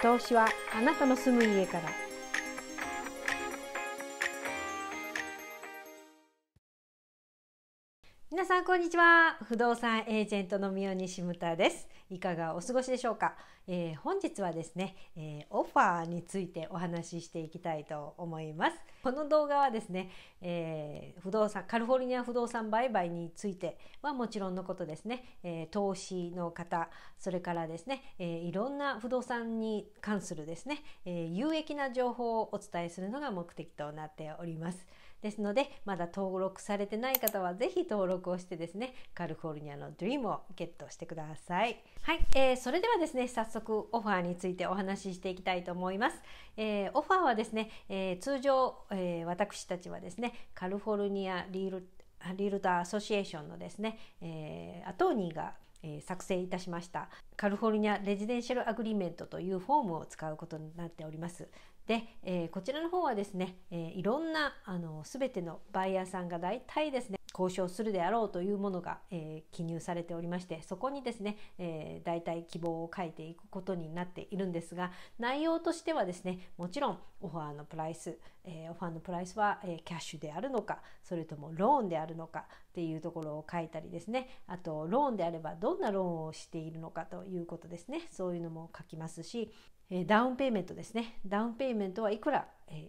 投資はあなたの住む家から。皆さんこんにちは不動産エージェントの三西武太ですいかがお過ごしでしょうか、えー、本日はですね、えー、オファーについてお話ししていきたいと思いますこの動画はですね、えー、不動産カリフォルニア不動産売買についてはもちろんのことですね、え投資の方それからですね、えいろんな不動産に関するですね、え有益な情報をお伝えするのが目的となっておりますですのでまだ登録されてない方は是非登録をしてですねカルフォルニアの Dream をゲットしてください。はい、えー、それではですね早速オファーについてお話ししていきたいと思います。えー、オファーはですね、えー、通常、えー、私たちはですねカルフォルニアリールリールターアソシエーションのですね、えー、アトーニーがえー、作成いたしましたカルフォルニアレジデンシャルアグリメントというフォームを使うことになっておりますで、えー、こちらの方はですね、えー、いろんなあのすべてのバイヤーさんが大体ですね交渉するであろうというものが、えー、記入されておりましてそこにですね、えー、大体希望を書いていくことになっているんですが内容としてはですねもちろんオファーのプライス、えー、オファーのプライスは、えキャッシュであるのかそれともローンであるのかっていうところを書いたりですねあとローンであればどんなローンをしているのかということですねそういうのも書きますしダウンペイメントですねダウンペイメントはいくら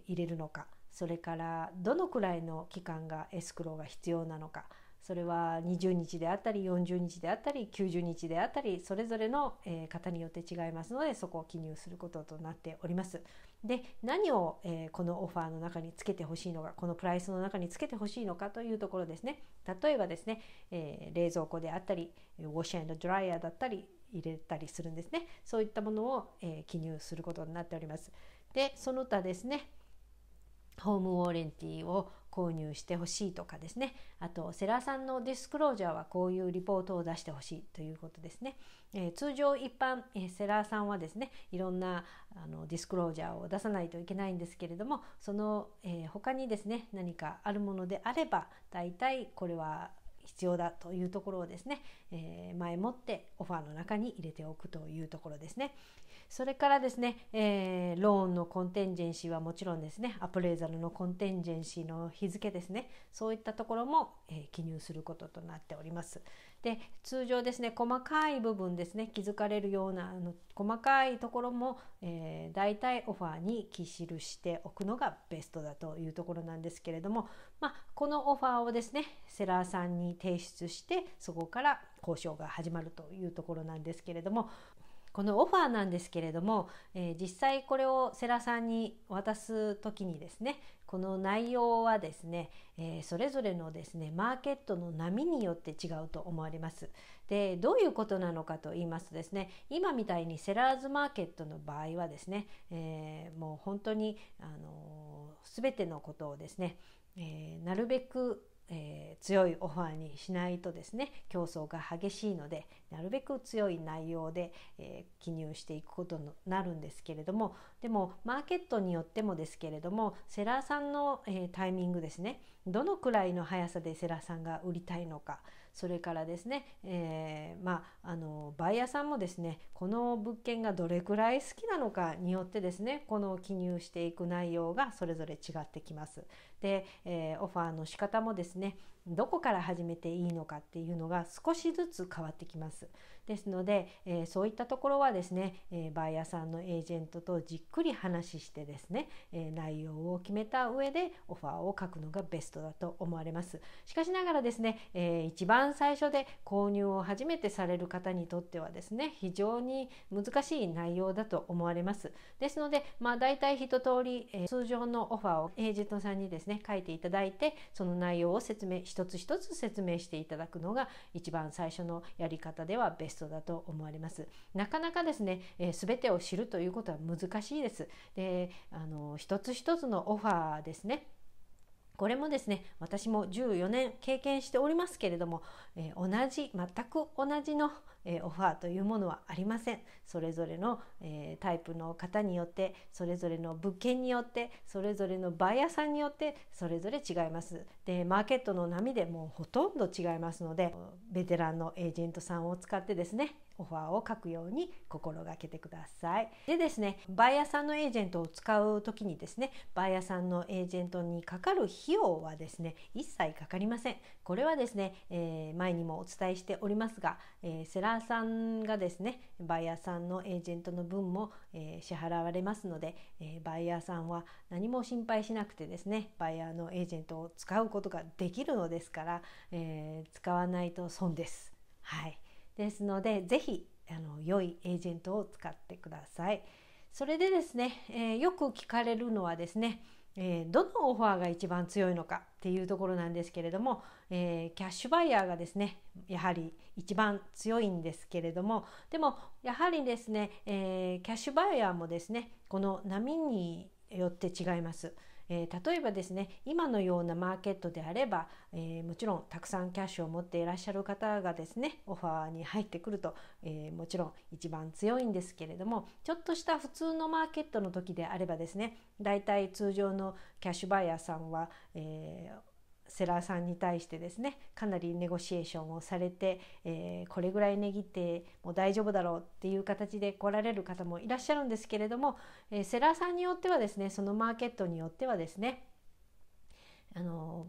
入れるのかそれからどのくらいの期間がエスクローが必要なのかそれは20日であったり40日であったり90日であったりそれぞれの方によって違いますのでそこを記入することとなっております。で何をこのオファーの中につけてほしいのかこのプライスの中につけてほしいのかというところですね例えばですね冷蔵庫であったりウォッシュドライヤーだったり入れたりするんですねそういったものを記入することになっております。でその他ですねホームウォーレンティを購入してほしいとかですねあとセラーさんのディスクロージャーはこういうリポートを出してほしいということですね、えー、通常一般、えー、セラーさんはですねいろんなあのディスクロージャーを出さないといけないんですけれどもその、えー、他にですね何かあるものであれば大体これは必要だというところをですね、えー、前もってオファーの中に入れておくというところですね。それからですね、えー、ローンのコンテンジェンシーはもちろんですね、アプレーザルのコンテンジェンシーの日付ですね、そういったところも、えー、記入することとなっております。で通常ですね細かい部分ですね気づかれるようなあの細かいところも、えー、大体オファーに記記しておくのがベストだというところなんですけれども、まあ、このオファーをですねセラーさんに提出してそこから交渉が始まるというところなんですけれどもこのオファーなんですけれども、えー、実際これを世良さんに渡す時にですねこの内容はですね、えー、それぞれのですねマーケットの波によって違うと思われます。でどういうことなのかと言いますとですね今みたいにセラーズマーケットの場合はですね、えー、もう本当に、あのー、全てのことをですね、えなるべくえー、強いオファーにしないとですね競争が激しいのでなるべく強い内容で、えー、記入していくことになるんですけれどもでもマーケットによってもですけれどもセラーさんの、えー、タイミングですねどのくらいの速さでセラーさんが売りたいのかそれからですね、えー、まあ、あのバイヤーさんもですねこの物件がどれくらい好きなのかによってですねこの記入していく内容がそれぞれ違ってきます。で、えー、オファーの仕方もですね、どこから始めていいのかっていうのが少しずつ変わってきます。ですので、えー、そういったところはですね、えー、バイヤーさんのエージェントとじっくり話してですね、えー、内容を決めた上でオファーを書くのがベストだと思われます。しかしながらですね、えー、一番最初で購入を初めてされる方にとってはですね、非常に難しい内容だと思われます。ですので、まあだいたい一通り、えー、通常のオファーをエージェントさんにですね、書いていただいて、その内容を説明一つ一つ説明していただくのが一番最初のやり方ではベストだと思われます。なかなかですね、えー、全てを知るということは難しいです。であの一つ一つのオファーですねこれもですね私も14年経験しておりますけれども、え同じ全く同じの、えオファーというものはありませんそれぞれの、えタイプの方によってそれぞれの物件によってそれぞれのバイヤーさんによってそれぞれ違いますでマーケットの波でもうほとんど違いますのでベテランのエージェントさんを使ってですねオファーを書くように心がけてください。でですねバイヤーさんのエージェントを使う時にですねバイヤーさんのエージェントにかかる費用はですね一切かかりません。これはですね、えー、前にもお伝えしておりますが、えー、セラーさんがですねバイヤーさんのエージェントの分も、えー、支払われますので、えバイヤーさんは何も心配しなくてですねバイヤーのエージェントを使うことができるのですから、え使わないと損です。はいですので是非あの良いエージェントを使ってください。それでですね、えー、よく聞かれるのはですね、えー、どのオファーが一番強いのかっていうところなんですけれども、えー、キャッシュバイヤーがですねやはり一番強いんですけれどもでもやはりですね、えー、キャッシュバイヤーもですねこの波によって違います。えー、例えばですね今のようなマーケットであれば、えー、もちろんたくさんキャッシュを持っていらっしゃる方がですねオファーに入ってくると、えー、もちろん一番強いんですけれどもちょっとした普通のマーケットの時であればですねだいたい通常のキャッシュバイヤーさんは、えー、セラーさんに対してですねかなりネゴシエーションをされて、えー、これぐらい値切ってもう大丈夫だろうっていう形で来られる方もいらっしゃるんですけれども、えー、セラーさんによってはですねそのマーケットによってはですねあの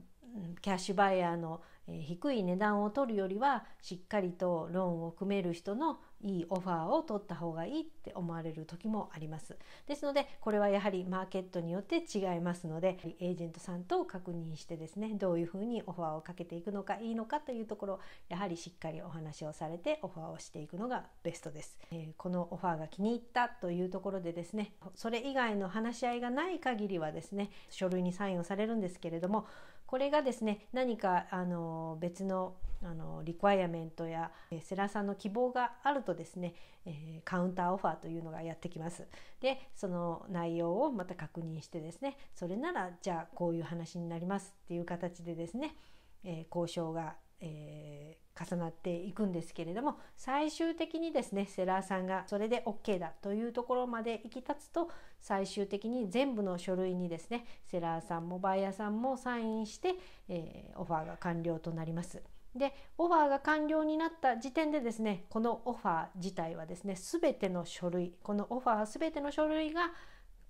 キャッシュバイヤーのえ低い値段を取るよりはしっかりとローンを組める人のいいオファーを取った方がいいって思われる時もありますですのでこれはやはりマーケットによって違いますのでエージェントさんと確認してですねどういうふうにオファーをかけていくのかいいのかというところやはりしっかりお話をされてオファーをしていくのがベストです、えこのオファーが気に入ったというところでですねそれ以外の話し合いがない限りはですね書類にサインをされるんですけれどもこれがですね何かあの別のあのリクワイアメントやセラさんの希望があるとですね、えー、カウンターオファーというのがやってきます。でその内容をまた確認してですねそれならじゃあこういう話になりますっていう形でですね、えー、交渉がえー、重なっていくんですけれども最終的にですねセラーさんがそれで OK だというところまで行き立つと最終的に全部の書類にですねセラーさんもバイヤーさんもサインして、えー、オファーが完了となります。でオファーが完了になった時点でですねこのオファー自体はですね全ての書類このオファー全ての書類が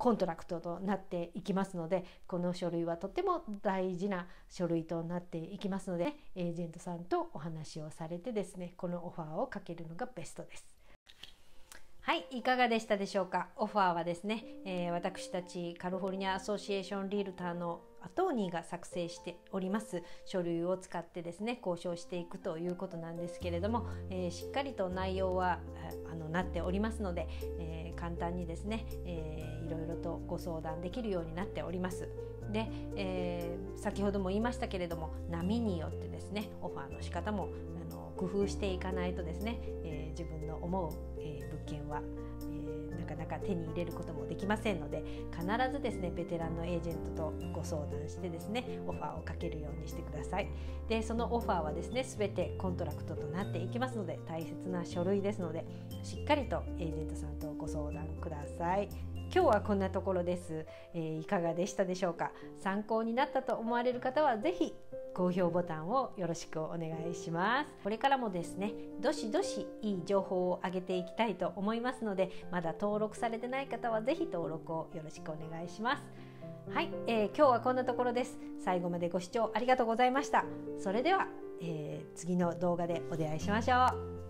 コントラクトとなっていきますのでこの書類はとっても大事な書類となっていきますのでエージェントさんとお話をされてですねこのオファーをかけるのがベストです。はい、いかがでしたでしょうか。オファーはですね、えー、私たちカリフォルニアアソシエーションリールターのアトーニーが作成しております書類を使ってですね交渉していくということなんですけれども、えー、しっかりと内容はあのなっておりますので、えー、簡単にですね、えろいろとご相談できるようになっております。で、えー、先ほども言いましたけれども波によってですねオファーの仕方も工夫していかないとですね、えー、自分の思う、えー、物件は、えー、なかなか手に入れることもできませんので必ずですねベテランのエージェントとご相談してですねオファーをかけるようにしてくださいでそのオファーはですね全てコントラクトとなっていきますので大切な書類ですのでしっかりとエージェントさんとご相談ください今日はこんなところです、えー、いかがでしたでしょうか参考になったと思われる方は是非高評ボタンをよろしくお願いします。これからもですね、どしどしいい情報を上げていきたいと思いますので、まだ登録されてない方は是非登録をよろしくお願いします。はい、えー、今日はこんなところです。最後までご視聴ありがとうございました。それでは、えー、次の動画でお出会いしましょう。